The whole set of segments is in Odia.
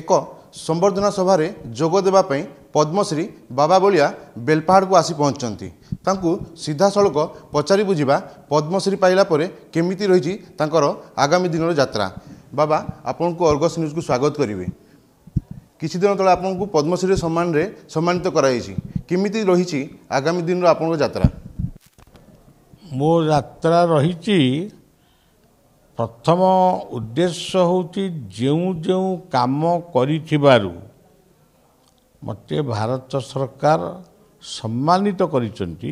ଏକ ସମ୍ବର୍ଦ୍ଧନା ସଭାରେ ଯୋଗ ଦେବା ପାଇଁ ପଦ୍ମଶ୍ରୀ ବାବା ବଳିଆ ବେଲପାହାଡ଼କୁ ଆସି ପହଞ୍ଚନ୍ତି ତାଙ୍କୁ ସିଧାସଳଖ ପଚାରି ବୁଝିବା ପଦ୍ମଶ୍ରୀ ପାଇଲା ପରେ କେମିତି ରହିଛି ତାଙ୍କର ଆଗାମୀ ଦିନର ଯାତ୍ରା ବାବା ଆପଣଙ୍କୁ ଅର୍ଗସ ନ୍ୟୁଜ୍କୁ ସ୍ୱାଗତ କରିବେ କିଛି ଦିନ ତଳେ ଆପଣଙ୍କୁ ପଦ୍ମଶ୍ରୀ ସମ୍ମାନରେ ସମ୍ମାନିତ କରାଯାଇଛି କେମିତି ରହିଛି ଆଗାମୀ ଦିନର ଆପଣଙ୍କ ଯାତ୍ରା ମୋ ଯାତ୍ରା ରହିଛି ପ୍ରଥମ ଉଦ୍ଦେଶ୍ୟ ହେଉଛି ଯେଉଁ ଯେଉଁ କାମ କରିଥିବାରୁ ମୋତେ ଭାରତ ସରକାର ସମ୍ମାନିତ କରିଛନ୍ତି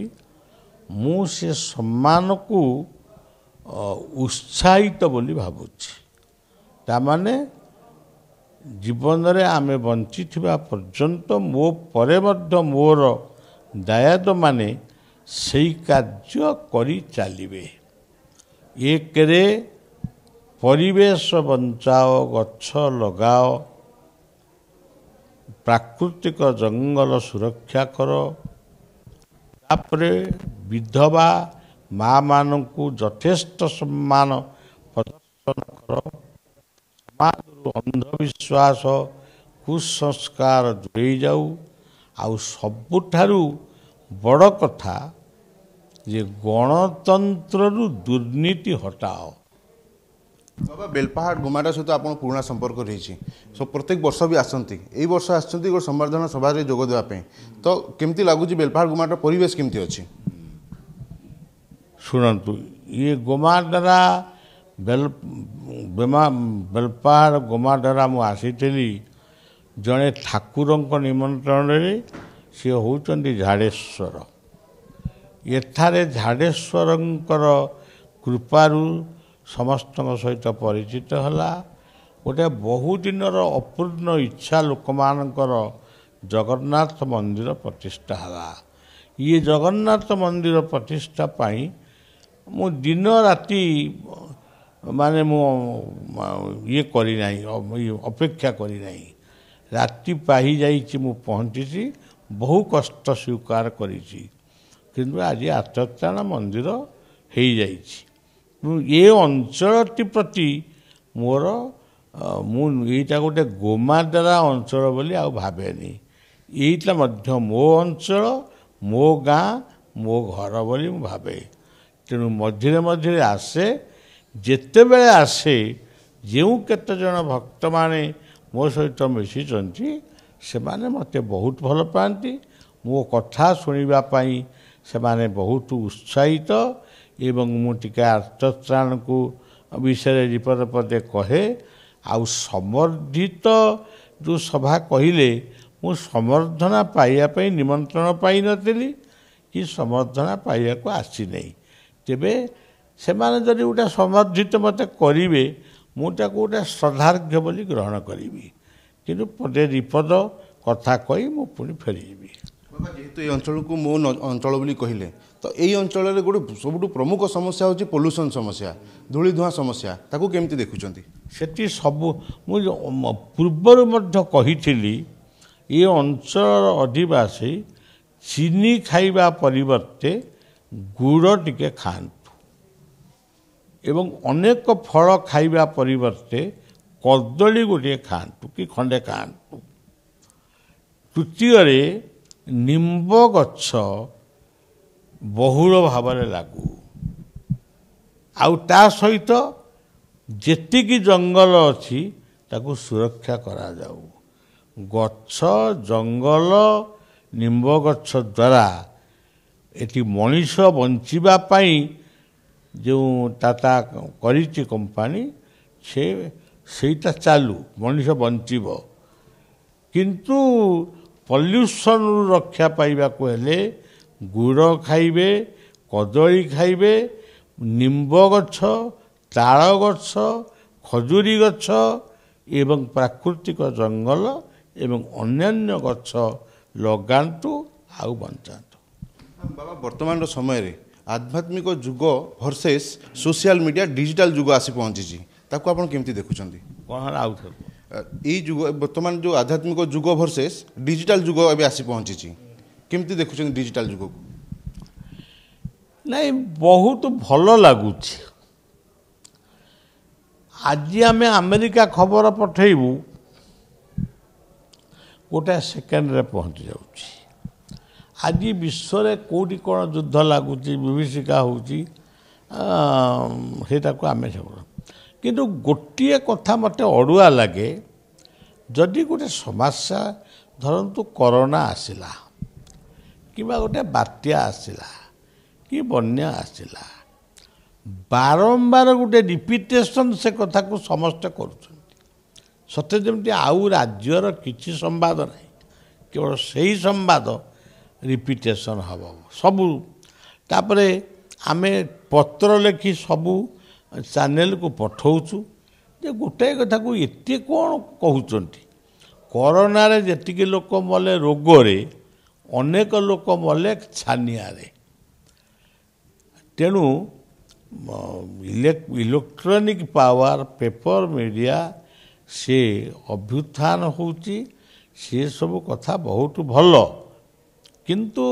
ମୁଁ ସେ ସମ୍ମାନକୁ ଉତ୍ସାହିତ ବୋଲି ଭାବୁଛି ତାମାନେ ଜୀବନରେ ଆମେ ବଞ୍ଚିଥିବା ପର୍ଯ୍ୟନ୍ତ ମୋ ପରେ ମଧ୍ୟ ମୋର ଦାୟାଦମାନେ ସେଇ କାର୍ଯ୍ୟ କରି ଚାଲିବେ ଏକରେ ପରିବେଶ ବଞ୍ଚାଅ ଗଛ ଲଗାଅ ପ୍ରାକୃତିକ ଜଙ୍ଗଲ ସୁରକ୍ଷା କର ତାପରେ ବିଧବା ମାମାନଙ୍କୁ ଯଥେଷ୍ଟ ସମ୍ମାନ ପ୍ରଦର୍ଶନ କର ସମାଜରୁ ଅନ୍ଧବିଶ୍ୱାସ କୁସଂସ୍କାର ଦୂରେଇ ଯାଉ ଆଉ ସବୁଠାରୁ ବଡ଼ କଥା ଯେ ଗଣତନ୍ତ୍ରରୁ ଦୁର୍ନୀତି ହଟାଅ ବାବା ବେଲପାହାଡ଼ ଗୁମାଡ଼ା ସହିତ ଆପଣ ପୁରୁଣା ସମ୍ପର୍କ ରହିଛି ସବୁ ପ୍ରତ୍ୟେକ ବର୍ଷ ବି ଆସନ୍ତି ଏଇ ବର୍ଷ ଆସିଛନ୍ତି ଗୋଟେ ସମ୍ବର୍ଦ୍ଧନା ସଭାରେ ଯୋଗ ଦେବା ପାଇଁ ତ କେମିତି ଲାଗୁଛି ବେଲପାହାଡ଼ ଗୁମାଡ଼ର ପରିବେଶ କେମିତି ଅଛି ଶୁଣନ୍ତୁ ଇଏ ଗୋମାଡ଼ରା ବେଲ ବେମା ବେଲପାହାଡ଼ ଗୋମାଡ଼ରା ମୁଁ ଆସିଥିଲି ଜଣେ ଠାକୁରଙ୍କ ନିମନ୍ତ୍ରଣରେ ସିଏ ହେଉଛନ୍ତି ଝାଡ଼େଶ୍ୱର ଏଠାରେ ଝାଡ଼େଶ୍ୱରଙ୍କର କୃପାରୁ ସମସ୍ତଙ୍କ ସହିତ ପରିଚିତ ହେଲା ଗୋଟିଏ ବହୁଦିନର ଅପୂର୍ଣ୍ଣ ଇଚ୍ଛା ଲୋକମାନଙ୍କର ଜଗନ୍ନାଥ ମନ୍ଦିର ପ୍ରତିଷ୍ଠା ହେଲା ଇଏ ଜଗନ୍ନାଥ ମନ୍ଦିର ପ୍ରତିଷ୍ଠା ପାଇଁ ମୁଁ ଦିନ ରାତି ମାନେ ମୁଁ ଇଏ କରିନାହିଁ ଅପେକ୍ଷା କରିନାହିଁ ରାତି ପାହି ଯାଇଛି ମୁଁ ପହଞ୍ଚିଛି ବହୁ କଷ୍ଟ ସ୍ୱୀକାର କରିଛି କିନ୍ତୁ ଆଜି ଆତ୍ମତ୍ୟାଣ ମନ୍ଦିର ହେଇଯାଇଛି ମୁଁ ଏ ଅଞ୍ଚଳଟି ପ୍ରତି ମୋର ମୁଁ ଏଇଟା ଗୋଟେ ଗୋମାଦରା ଅଞ୍ଚଳ ବୋଲି ଆଉ ଭାବେନି ଏଇଟା ମଧ୍ୟ ମୋ ଅଞ୍ଚଳ ମୋ ଗାଁ ମୋ ଘର ବୋଲି ମୁଁ ଭାବେ ତେଣୁ ମଝିରେ ମଝିରେ ଆସେ ଯେତେବେଳେ ଆସେ ଯେଉଁ କେତେଜଣ ଭକ୍ତମାନେ ମୋ ସହିତ ମିଶିଛନ୍ତି ସେମାନେ ମୋତେ ବହୁତ ଭଲ ପାଆନ୍ତି ମୋ କଥା ଶୁଣିବା ପାଇଁ ସେମାନେ ବହୁତ ଉତ୍ସାହିତ ଏବଂ ମୁଁ ଟିକେ ଆର୍ତ୍ତତ୍ରାଣକୁ ବିଷୟରେ ରିପଦ ପଦେ କହେ ଆଉ ସମର୍ଦ୍ଧିତ ଯେଉଁ ସଭା କହିଲେ ମୁଁ ସମର୍ଥନା ପାଇବା ପାଇଁ ନିମନ୍ତ୍ରଣ ପାଇନଥିଲି କି ସମର୍ଥନା ପାଇବାକୁ ଆସିନାହିଁ ତେବେ ସେମାନେ ଯଦି ଗୋଟେ ସମର୍ଦ୍ଧିତ ମୋତେ କରିବେ ମୁଁ ତାକୁ ଗୋଟେ ଶ୍ରଦ୍ଧାର୍ଘ୍ୟ ବୋଲି ଗ୍ରହଣ କରିବି କିନ୍ତୁ ପଦେ ରିପଦ କଥା କହି ମୁଁ ପୁଣି ଫେରିଯିବି ଯେହେତୁ ଏ ଅଞ୍ଚଳକୁ ମୋ ଅଞ୍ଚଳ ବୋଲି କହିଲେ ତ ଏଇ ଅଞ୍ଚଳରେ ଗୋଟେ ସବୁଠୁ ପ୍ରମୁଖ ସମସ୍ୟା ହେଉଛି ପଲ୍ୟୁସନ୍ ସମସ୍ୟା ଧୂଳି ଧୂଆଁ ସମସ୍ୟା ତାକୁ କେମିତି ଦେଖୁଛନ୍ତି ସେଠି ସବୁ ମୁଁ ପୂର୍ବରୁ ମଧ୍ୟ କହିଥିଲି ଏ ଅଞ୍ଚଳର ଅଧିବାସୀ ଚିନି ଖାଇବା ପରିବର୍ତ୍ତେ ଗୁଡ଼ ଟିକେ ଖାଆନ୍ତୁ ଏବଂ ଅନେକ ଫଳ ଖାଇବା ପରିବର୍ତ୍ତେ କଦଳୀ ଗୋଟିଏ ଖାଆନ୍ତୁ କି ଖଣ୍ଡେ ଖାଆନ୍ତୁ ତୃତୀୟରେ ନିମ୍ବ ଗଛ ବହୁଳ ଭାବରେ ଲାଗୁ ଆଉ ତା ସହିତ ଯେତିକି ଜଙ୍ଗଲ ଅଛି ତାକୁ ସୁରକ୍ଷା କରାଯାଉ ଗଛ ଜଙ୍ଗଲ ନିମ୍ବ ଗଛ ଦ୍ୱାରା ଏଠି ମଣିଷ ବଞ୍ଚିବା ପାଇଁ ଯେଉଁ ଟାଟା କରିଛି କମ୍ପାନୀ ସେ ସେଇଟା ଚାଲୁ ମଣିଷ ବଞ୍ଚିବ କିନ୍ତୁ ପଲ୍ୟୁସନରୁ ରକ୍ଷା ପାଇବାକୁ ହେଲେ ଗୁଡ଼ ଖାଇବେ କଦଳୀ ଖାଇବେ ନିମ୍ବ ଗଛ ତାଳ ଗଛ ଖଜୁରୀ ଗଛ ଏବଂ ପ୍ରାକୃତିକ ଜଙ୍ଗଲ ଏବଂ ଅନ୍ୟାନ୍ୟ ଗଛ ଲଗାନ୍ତୁ ଆଉ ବଞ୍ଚାନ୍ତୁ ବାବା ବର୍ତ୍ତମାନର ସମୟରେ ଆଧ୍ୟାତ୍ମିକ ଯୁଗ ଭର୍ସେସ୍ ସୋସିଆଲ ମିଡ଼ିଆ ଡିଜିଟାଲ ଯୁଗ ଆସି ପହଞ୍ଚିଛି ତାକୁ ଆପଣ କେମିତି ଦେଖୁଛନ୍ତି କ'ଣ ଆଉ ଏଇ ଯୁଗ ବର୍ତ୍ତମାନ ଯେଉଁ ଆଧ୍ୟାତ୍ମିକ ଯୁଗ ଭର୍ସେସ୍ ଡିଜିଟାଲ ଯୁଗ ଏବେ ଆସି ପହଞ୍ଚିଛି କେମିତି ଦେଖୁଛନ୍ତି ଡିଜିଟାଲ ଯୁଗକୁ ନାଇଁ ବହୁତ ଭଲ ଲାଗୁଛି ଆଜି ଆମେ ଆମେରିକା ଖବର ପଠେଇବୁ ଗୋଟେ ସେକେଣ୍ଡରେ ପହଞ୍ଚି ଯାଉଛି ଆଜି ବିଶ୍ୱରେ କେଉଁଠି କ'ଣ ଯୁଦ୍ଧ ଲାଗୁଛି ବିଭୀଷିକା ହେଉଛି ସେଇଟାକୁ ଆମେ ସେଗୁଡ଼ କିନ୍ତୁ ଗୋଟିଏ କଥା ମୋତେ ଅଡ଼ୁଆ ଲାଗେ ଯଦି ଗୋଟେ ସମସ୍ୟା ଧରନ୍ତୁ କରୋନା ଆସିଲା କିମ୍ବା ଗୋଟେ ବାତ୍ୟା ଆସିଲା କି ବନ୍ୟା ଆସିଲା ବାରମ୍ବାର ଗୋଟେ ରିପିଟେସନ୍ ସେ କଥାକୁ ସମସ୍ତେ କରୁଛନ୍ତି ସତେ ଯେମିତି ଆଉ ରାଜ୍ୟର କିଛି ସମ୍ବାଦ ନାହିଁ କେବଳ ସେହି ସମ୍ବାଦ ରିପିଟେସନ୍ ହେବ ସବୁ ତାପରେ ଆମେ ପତ୍ର ଲେଖି ସବୁ ଚ୍ୟାନେଲକୁ ପଠଉଛୁ ଯେ ଗୋଟାଏ କଥାକୁ ଏତେ କ'ଣ କହୁଛନ୍ତି କରୋନାରେ ଯେତିକି ଲୋକ ମଲେ ରୋଗରେ ଅନେକ ଲୋକ ମଲେ ଛାନିଆରେ ତେଣୁ ଇଲେକ୍ଟ୍ରୋନିକ୍ ପାୱାର ପେପର ମିଡ଼ିଆ ସେ ଅଭ୍ୟୁତ୍ଥାନ ହେଉଛି ସେସବୁ କଥା ବହୁତ ଭଲ କିନ୍ତୁ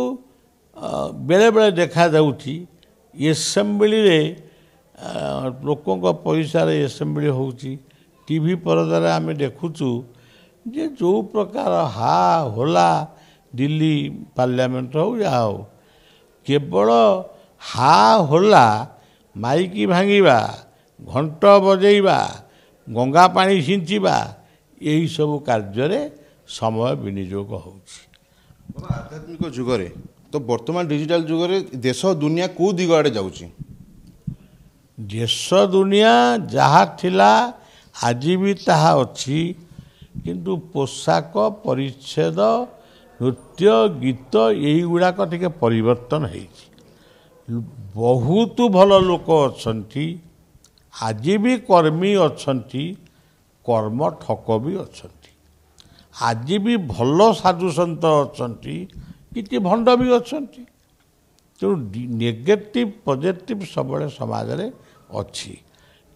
ବେଳେବେଳେ ଦେଖାଯାଉଛି ଏସେମ୍ବ୍ଲିରେ ଲୋକଙ୍କ ପଇସାରେ ଏସେମ୍ବ୍ଲି ହେଉଛି ଟିଭି ପରଦାରେ ଆମେ ଦେଖୁଛୁ ଯେ ଯେଉଁ ପ୍ରକାର ହା ହୋଲା ଦିଲ୍ଲୀ ପାର୍ଲାମେଣ୍ଟ ହଉ ଯାହା ହଉ କେବଳ ହା ହୋଲା ମାଇକ ଭାଙ୍ଗିବା ଘଣ୍ଟ ବଜେଇବା ଗଙ୍ଗା ପାଣି ଛିଞ୍ଚିବା ଏହିସବୁ କାର୍ଯ୍ୟରେ ସମୟ ବିନିଯୋଗ ହେଉଛି ଆଧ୍ୟାତ୍ମିକ ଯୁଗରେ ତ ବର୍ତ୍ତମାନ ଡିଜିଟାଲ ଯୁଗରେ ଦେଶ ଦୁନିଆ କେଉଁ ଦିଗ ଆଡ଼େ ଯାଉଛି ଦେଶ ଦୁନିଆ ଯାହା ଥିଲା ଆଜି ବି ତାହା ଅଛି କିନ୍ତୁ ପୋଷାକ ପରିଚ୍ଛେଦ ନୃତ୍ୟ ଗୀତ ଏଇଗୁଡ଼ାକ ଟିକେ ପରିବର୍ତ୍ତନ ହେଇଛି ବହୁତ ଭଲ ଲୋକ ଅଛନ୍ତି ଆଜି ବି କର୍ମୀ ଅଛନ୍ତି କର୍ମ ଠକ ବି ଅଛନ୍ତି ଆଜି ବି ଭଲ ସାଧୁସନ୍ତ ଅଛନ୍ତି କିଛି ଭଣ୍ଡ ବି ଅଛନ୍ତି ତେଣୁ ନେଗେଟିଭ୍ ପଜିଟିଭ ସବୁବେଳେ ସମାଜରେ ଅଛି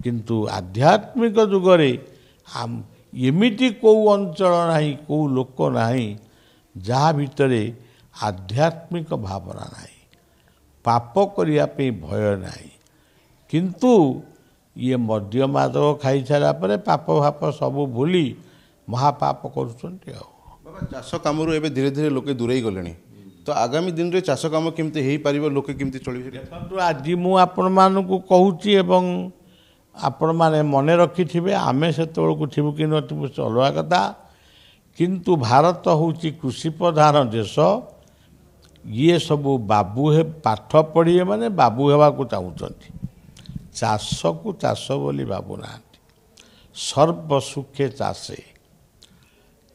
କିନ୍ତୁ ଆଧ୍ୟାତ୍ମିକ ଯୁଗରେ ଏମିତି କେଉଁ ଅଞ୍ଚଳ ନାହିଁ କେଉଁ ଲୋକ ନାହିଁ ଯାହା ଭିତରେ ଆଧ୍ୟାତ୍ମିକ ଭାବନା ନାହିଁ ପାପ କରିବା ପାଇଁ ଭୟ ନାହିଁ କିନ୍ତୁ ଇଏ ମଦ୍ୟ ମାଦକ ଖାଇସାରିଲା ପରେ ପାପ ଫାପ ସବୁ ଭୁଲି ମହାପାପ କରୁଛନ୍ତି ଆଉ ଚାଷ କାମରୁ ଏବେ ଧୀରେ ଧୀରେ ଲୋକେ ଦୂରେଇ ଗଲେଣି ତ ଆଗାମୀ ଦିନରେ ଚାଷ କାମ କେମିତି ହେଇପାରିବ ଲୋକେ କେମିତି ଚଳିବେ ଦେଖନ୍ତୁ ଆଜି ମୁଁ ଆପଣମାନଙ୍କୁ କହୁଛି ଏବଂ ଆପଣମାନେ ମନେ ରଖିଥିବେ ଆମେ ସେତେବେଳକୁ ଥିବୁ କି ନଥିବୁ ସେ ଅଲଗା କଥା କିନ୍ତୁ ଭାରତ ହେଉଛି କୃଷି ପ୍ରଧାନ ଦେଶ ଇଏ ସବୁ ବାବୁ ପାଠ ପଢ଼ିବେ ମାନେ ବାବୁ ହେବାକୁ ଚାହୁଁଛନ୍ତି ଚାଷକୁ ଚାଷ ବୋଲି ଭାବୁନାହାନ୍ତି ସର୍ବସୁଖେ ଚାଷେ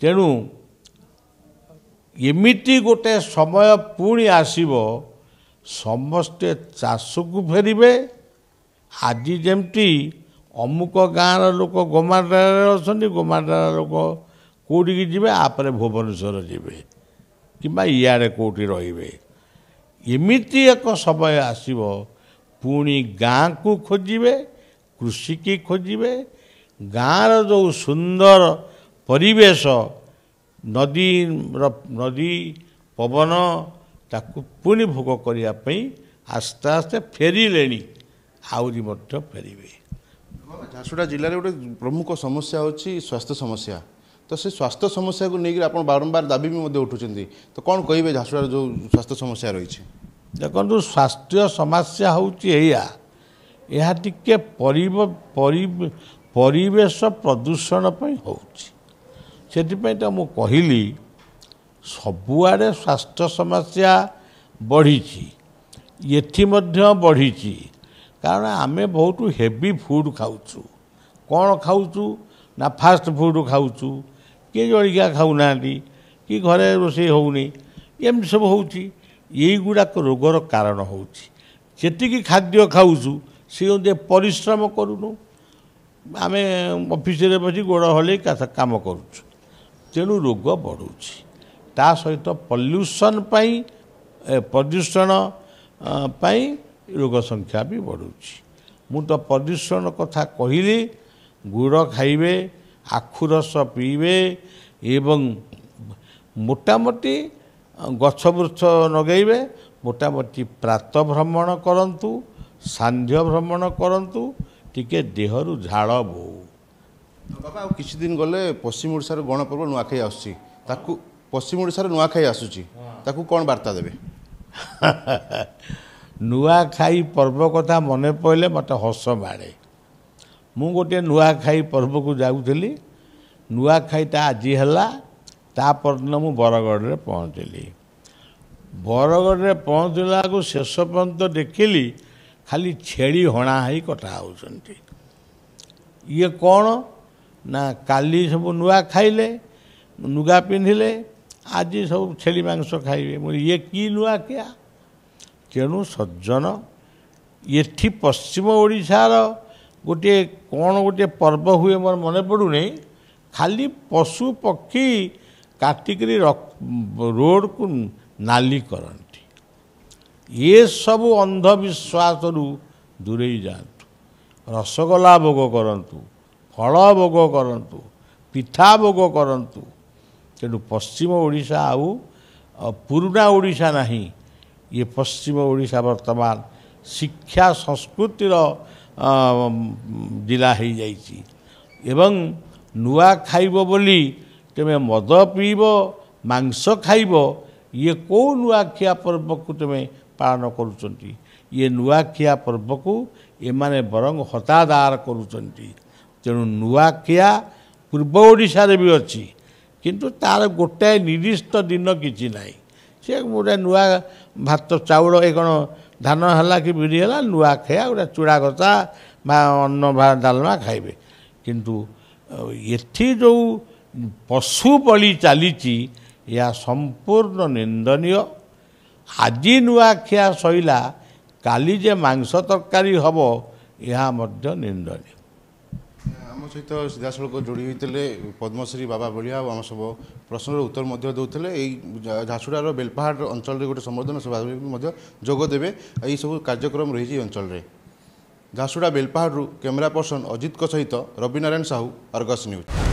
ତେଣୁ ଏମିତି ଗୋଟେ ସମୟ ପୁଣି ଆସିବ ସମସ୍ତେ ଚାଷକୁ ଫେରିବେ ଆଜି ଯେମିତି ଅମୁକ ଗାଁର ଲୋକ ଗୋମାଣ୍ଡାରେ ଅଛନ୍ତି ଗୋମାଣ୍ଡାର ଲୋକ କେଉଁଠିକି ଯିବେ ଆପରେ ଭୁବନେଶ୍ୱର ଯିବେ କିମ୍ବା ଇଆଡ଼େ କେଉଁଠି ରହିବେ ଏମିତି ଏକ ସମୟ ଆସିବ ପୁଣି ଗାଁକୁ ଖୋଜିବେ କୃଷିକି ଖୋଜିବେ ଗାଁର ଯେଉଁ ସୁନ୍ଦର ପରିବେଶ ନଦୀର ନଦୀ ପବନ ତାକୁ ପୁଣି ଭୋଗ କରିବା ପାଇଁ ଆସ୍ତେ ଆସ୍ତେ ଫେରିଲେଣି ଆହୁରି ମଧ୍ୟ ଫେରିବେ ଝାରସୁଡ଼ା ଜିଲ୍ଲାରେ ଗୋଟେ ପ୍ରମୁଖ ସମସ୍ୟା ହେଉଛି ସ୍ୱାସ୍ଥ୍ୟ ସମସ୍ୟା ତ ସେ ସ୍ୱାସ୍ଥ୍ୟ ସମସ୍ୟାକୁ ନେଇକରି ଆପଣ ବାରମ୍ବାର ଦାବି ବି ମଧ୍ୟ ଉଠୁଛନ୍ତି ତ କ'ଣ କହିବେ ଝାରସୁଡ଼ାର ଯେଉଁ ସ୍ୱାସ୍ଥ୍ୟ ସମସ୍ୟା ରହିଛି ଦେଖନ୍ତୁ ସ୍ୱାସ୍ଥ୍ୟ ସମସ୍ୟା ହେଉଛି ଏଇଆ ଏହା ଟିକିଏ ପରିବେଶ ପ୍ରଦୂଷଣ ପାଇଁ ହେଉଛି ସେଥିପାଇଁ ତ ମୁଁ କହିଲି ସବୁଆଡ଼େ ସ୍ୱାସ୍ଥ୍ୟ ସମସ୍ୟା ବଢ଼ିଛି ଏଠି ମଧ୍ୟ ବଢ଼ିଛି କାରଣ ଆମେ ବହୁତ ହେଭି ଫୁଡ଼୍ ଖାଉଛୁ କ'ଣ ଖାଉଛୁ ନା ଫାଷ୍ଟ ଫୁଡ଼୍ ଖାଉଛୁ କିଏ ଜଳଖିଆ ଖାଉନାହାନ୍ତି କି ଘରେ ରୋଷେଇ ହେଉନି ଏମିତି ସବୁ ହେଉଛି ଏଇଗୁଡ଼ାକ ରୋଗର କାରଣ ହେଉଛି ଯେତିକି ଖାଦ୍ୟ ଖାଉଛୁ ସେ ଅନୁଯାୟୀ ପରିଶ୍ରମ କରୁନୁ ଆମେ ଅଫିସରେ ବସି ଗୋଡ଼ ହଲେଇ କାମ କରୁଛୁ ତେଣୁ ରୋଗ ବଢ଼ୁଛି ତା ସହିତ ପଲ୍ୟୁସନ୍ ପାଇଁ ପ୍ରଦୂଷଣ ପାଇଁ ରୋଗ ସଂଖ୍ୟା ବି ବଢ଼ୁଛି ମୁଁ ତ ପ୍ରଦୂଷଣ କଥା କହିଲି ଗୁଡ଼ ଖାଇବେ আখু রস পিইবে এবং মোটামুটি ଗଛ ବୃକ୍ଷ ଲଗାଇବେ ମୋଟାମୋଟି ପ୍ରାତଃ ଭ୍ରମଣ କରନ୍ତୁ ସାନ୍ଧ୍ୟ ଭ୍ରମଣ କରନ୍ତୁ ଟିକେ ଦେହରୁ ଝାଳ ବୋହୁ ବାବା ଆଉ କିଛି ଦିନ ଗଲେ ପଶ୍ଚିମ ଓଡ଼ିଶାର ଗଣପର୍ବ ନୂଆଖାଇ ଆସୁଛି ତାକୁ ପଶ୍ଚିମ ଓଡ଼ିଶାର ନୂଆଖାଇ ଆସୁଛି ତାକୁ କ'ଣ ବାର୍ତ୍ତା ଦେବେ ନୂଆଖାଇ ପର୍ବ କଥା ମନେ ପଡ଼ିଲେ ମୋତେ ହସ ମାଡ଼େ ମୁଁ ଗୋଟିଏ ନୂଆଖାଇ ପର୍ବକୁ ଯାଉଥିଲି ନୂଆଖାଇଟା ଆଜି ହେଲା ତା ପରଦିନ ମୁଁ ବରଗଡ଼ରେ ପହଞ୍ଚିଲି ବରଗଡ଼ରେ ପହଞ୍ଚିଲା ବେଳକୁ ଶେଷ ପର୍ଯ୍ୟନ୍ତ ଦେଖିଲି ଖାଲି ଛେଳି ହଣା ହେଇ କଟା ହେଉଛନ୍ତି ଇଏ କ'ଣ ନା କାଲି ସବୁ ନୂଆ ଖାଇଲେ ନୁଗା ପିନ୍ଧିଲେ ଆଜି ସବୁ ଛେଳି ମାଂସ ଖାଇବେ ମୁଁ ଇଏ କି ନୂଆ କିଆ ତେଣୁ ସଜ୍ଜନ ଏଠି ପଶ୍ଚିମ ଓଡ଼ିଶାର ଗୋଟିଏ କ'ଣ ଗୋଟିଏ ପର୍ବ ହୁଏ ମୋର ମନେ ପଡ଼ୁନି ଖାଲି ପଶୁ ପକ୍ଷୀ କାଟିକିରି ରୋଡ଼କୁ ନାଲି କରନ୍ତି ଏସବୁ ଅନ୍ଧବିଶ୍ୱାସରୁ ଦୂରେଇ ଯାଆନ୍ତୁ ରସଗୋଲା ଭୋଗ କରନ୍ତୁ ଫଳ ଭୋଗ କରନ୍ତୁ ପିଠା ଭୋଗ କରନ୍ତୁ ତେଣୁ ପଶ୍ଚିମ ଓଡ଼ିଶା ଆଉ ପୁରୁଣା ଓଡ଼ିଶା ନାହିଁ ଇଏ ପଶ୍ଚିମ ଓଡ଼ିଶା ବର୍ତ୍ତମାନ ଶିକ୍ଷା ସଂସ୍କୃତିର ଜିଲ୍ଲା ହୋଇଯାଇଛି ଏବଂ ନୂଆ ଖାଇବ ବୋଲି ତୁମେ ମଦ ପିଇବ ମାଂସ ଖାଇବ ଇଏ କେଉଁ ନୂଆଖିଆ ପର୍ବକୁ ତୁମେ ପାଳନ କରୁଛନ୍ତି ଇଏ ନୂଆଖିଆ ପର୍ବକୁ ଏମାନେ ବରଂ ହତାଦାର କରୁଛନ୍ତି ତେଣୁ ନୂଆଖିଆ ପୂର୍ବ ଓଡ଼ିଶାରେ ବି ଅଛି କିନ୍ତୁ ତା'ର ଗୋଟାଏ ନିର୍ଦ୍ଦିଷ୍ଟ ଦିନ କିଛି ନାହିଁ ସେ ଗୋଟେ ନୂଆ ଭାତ ଚାଉଳ ଏ କ'ଣ ଧାନ ହେଲା କି ବିରି ହେଲା ଲୁଆ ଖିଆ ଗୋଟେ ଚୁଡ଼ା କଷା ବା ଅନ୍ନ ବା ଡାଲମା ଖାଇବେ କିନ୍ତୁ ଏଠି ଯେଉଁ ପଶୁ ବଳି ଚାଲିଛି ଏହା ସମ୍ପୂର୍ଣ୍ଣ ନିନ୍ଦନୀୟ ଆଜି ନୂଆଖିଆ ସଇଲା କାଲି ଯେ ମାଂସ ତରକାରୀ ହେବ ଏହା ମଧ୍ୟ ନିନ୍ଦନୀୟ ସହିତ ସିଧାସଳଖ ଯୋଡ଼ି ହୋଇଥିଲେ ପଦ୍ମଶ୍ରୀ ବାବା ବଳିଆ ଆଉ ଆମ ସବୁ ପ୍ରଶ୍ନର ଉତ୍ତର ମଧ୍ୟ ଦେଉଥିଲେ ଏଇ ଝାରସୁଡ଼ାର ବେଲପାହାଡ଼ ଅଞ୍ଚଳରେ ଗୋଟେ ସମ୍ବର୍ଦ୍ଧନ ସଭାରେ ମଧ୍ୟ ଯୋଗ ଦେବେ ଏହିସବୁ କାର୍ଯ୍ୟକ୍ରମ ରହିଛି ଏଇ ଅଞ୍ଚଳରେ ଝାରସୁଡ଼ା ବେଲପାହାଡ଼ରୁ କ୍ୟାମେରା ପର୍ସନ୍ ଅଜିତଙ୍କ ସହିତ ରବି ନାରାୟଣ ସାହୁ ଅର୍ଗସ୍ ନ୍ୟୁଜ୍